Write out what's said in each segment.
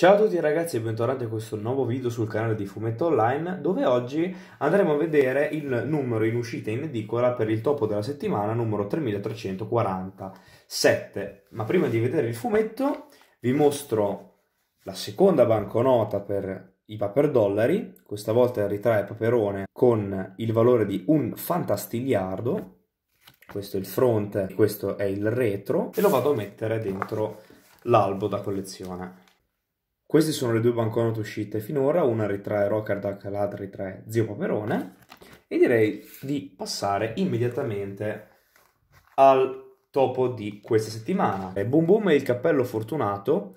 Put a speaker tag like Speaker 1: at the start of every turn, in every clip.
Speaker 1: Ciao a tutti ragazzi e bentornati a questo nuovo video sul canale di Fumetto Online dove oggi andremo a vedere il numero in uscita in edicola per il topo della settimana numero 3347 ma prima di vedere il fumetto vi mostro la seconda banconota per i paper dollari questa volta ritrae Paperone con il valore di un fantastigliardo questo è il fronte, questo è il retro e lo vado a mettere dentro l'albo da collezione queste sono le due banconote uscite finora, una ritrae Rockard, l'altra ritrae Zio Paperone e direi di passare immediatamente al topo di questa settimana. Eh, Boom Boom e il cappello fortunato,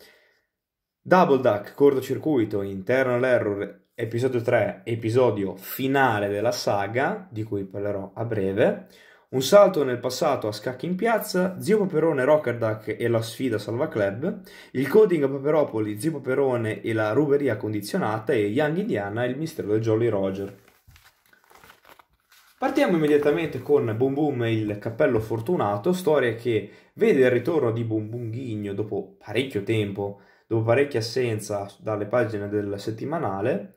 Speaker 1: Double Duck, cortocircuito, internal error, episodio 3, episodio finale della saga, di cui parlerò a breve, un salto nel passato a scacchi in piazza, Zio Paperone Rockerdack e la sfida Salva Club, il coding a Paperopoli, Zio Paperone e la ruberia condizionata e Young Indiana e il mistero del Jolly Roger. Partiamo immediatamente con Boom Boom e il cappello fortunato, storia che vede il ritorno di Boom Boom Ghigno dopo parecchio tempo, dopo parecchia assenza dalle pagine del settimanale,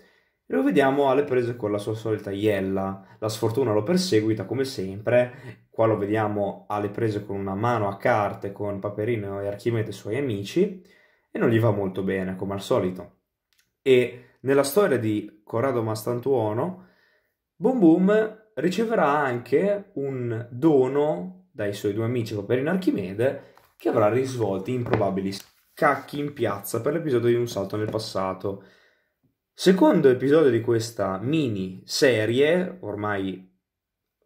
Speaker 1: e lo vediamo alle prese con la sua solita iella. La sfortuna lo perseguita come sempre. Qua lo vediamo alle prese con una mano a carte con Paperino e Archimede e suoi amici. E non gli va molto bene, come al solito. E nella storia di Corrado Mastantuono, Boom Boom riceverà anche un dono dai suoi due amici Paperino e Archimede che avrà risvolti improbabili scacchi in piazza per l'episodio di Un salto nel passato. Secondo episodio di questa mini serie, ormai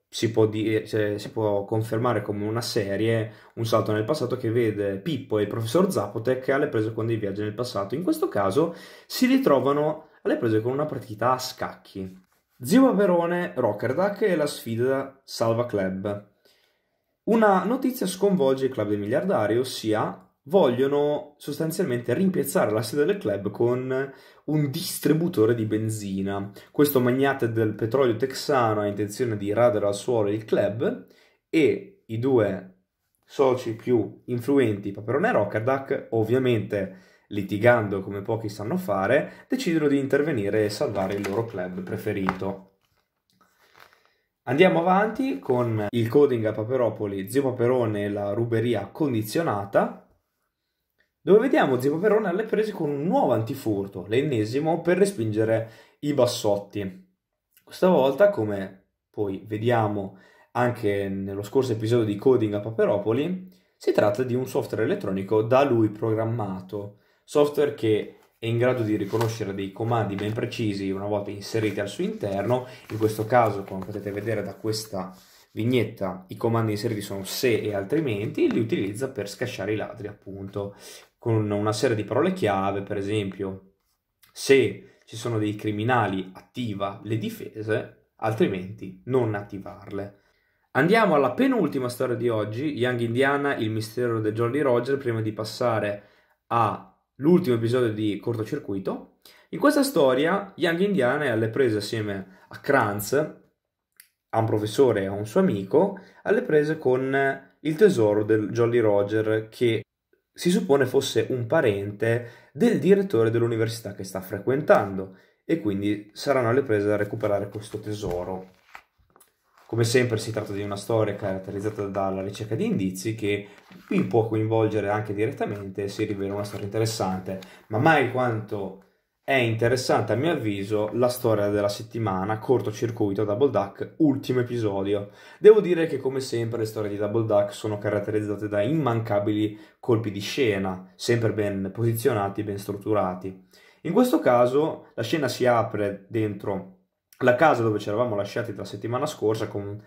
Speaker 1: si può, dire, eh, cioè, si può, confermare come una serie, un salto nel passato che vede Pippo e il professor Zapotec alle prese con dei viaggi nel passato. In questo caso si ritrovano alle prese con una partita a scacchi. Zio Averone, Rockerdak e la sfida Salva Club. Una notizia sconvolge il club dei miliardari, ossia vogliono sostanzialmente rimpiazzare la sede del club con un distributore di benzina. Questo magnate del petrolio texano ha intenzione di radere al suolo il club e i due soci più influenti, Paperone e Rockerdak, ovviamente litigando come pochi sanno fare, decidono di intervenire e salvare il loro club preferito. Andiamo avanti con il coding a Paperopoli, Zio Paperone e la ruberia condizionata, dove vediamo Zio Paperone alle prese con un nuovo antifurto, l'ennesimo, per respingere i bassotti. Questa volta, come poi vediamo anche nello scorso episodio di Coding a Paperopoli, si tratta di un software elettronico da lui programmato, software che è in grado di riconoscere dei comandi ben precisi una volta inseriti al suo interno, in questo caso, come potete vedere da questa vignetta i comandi inseriti sono se e altrimenti, li utilizza per scacciare i ladri, appunto con una serie di parole chiave, per esempio, se ci sono dei criminali attiva le difese, altrimenti non attivarle. Andiamo alla penultima storia di oggi, Young Indiana, il mistero del Jolly Roger, prima di passare all'ultimo episodio di cortocircuito. In questa storia Young Indiana è alle prese assieme a Kranz, a un professore e a un suo amico, alle prese con il tesoro del Jolly Roger che si suppone fosse un parente del direttore dell'università che sta frequentando e quindi saranno alle prese a recuperare questo tesoro. Come sempre si tratta di una storia caratterizzata dalla ricerca di indizi che vi può coinvolgere anche direttamente e si rivela una storia interessante, ma mai quanto è interessante a mio avviso la storia della settimana, cortocircuito Double Duck, ultimo episodio. Devo dire che come sempre le storie di Double Duck sono caratterizzate da immancabili colpi di scena, sempre ben posizionati, ben strutturati. In questo caso la scena si apre dentro la casa dove ci eravamo lasciati la settimana scorsa con,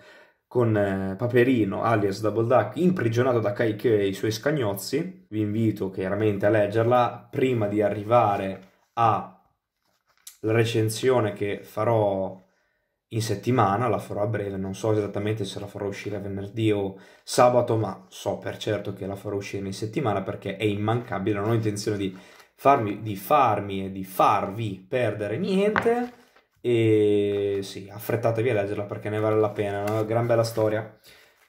Speaker 1: con eh, Paperino, alias Double Duck, imprigionato da Kaikyo e i suoi scagnozzi. Vi invito chiaramente a leggerla prima di arrivare a la recensione che farò in settimana, la farò a breve, non so esattamente se la farò uscire venerdì o sabato, ma so per certo che la farò uscire in settimana perché è immancabile, non ho intenzione di farmi, di farmi e di farvi perdere niente e sì, affrettatevi a leggerla perché ne vale la pena, è una gran bella storia.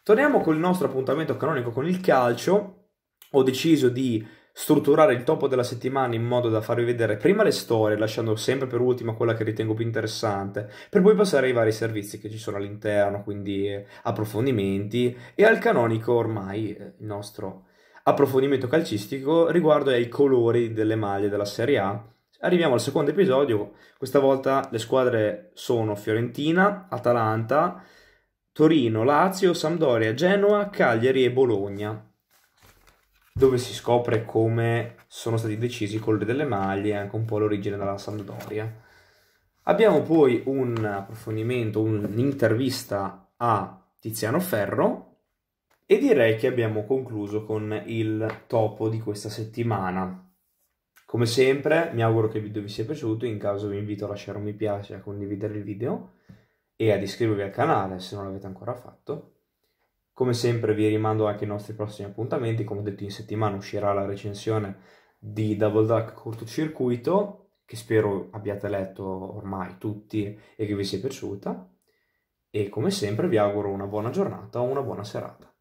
Speaker 1: Torniamo con il nostro appuntamento canonico con il calcio, ho deciso di strutturare il topo della settimana in modo da farvi vedere prima le storie, lasciando sempre per ultima quella che ritengo più interessante, per poi passare ai vari servizi che ci sono all'interno, quindi eh, approfondimenti e al canonico ormai eh, il nostro approfondimento calcistico riguardo ai colori delle maglie della Serie A. Arriviamo al secondo episodio, questa volta le squadre sono Fiorentina, Atalanta, Torino, Lazio, Sampdoria, Genoa, Cagliari e Bologna dove si scopre come sono stati decisi i colori delle maglie e anche un po' l'origine della Sampdoria. Abbiamo poi un approfondimento, un'intervista a Tiziano Ferro e direi che abbiamo concluso con il topo di questa settimana. Come sempre, mi auguro che il video vi sia piaciuto, in caso vi invito a lasciare un mi piace, a condividere il video e ad iscrivervi al canale se non l'avete ancora fatto come sempre vi rimando anche ai nostri prossimi appuntamenti, come detto in settimana uscirà la recensione di Double Duck Cortocircuito, che spero abbiate letto ormai tutti e che vi sia piaciuta. E come sempre vi auguro una buona giornata o una buona serata.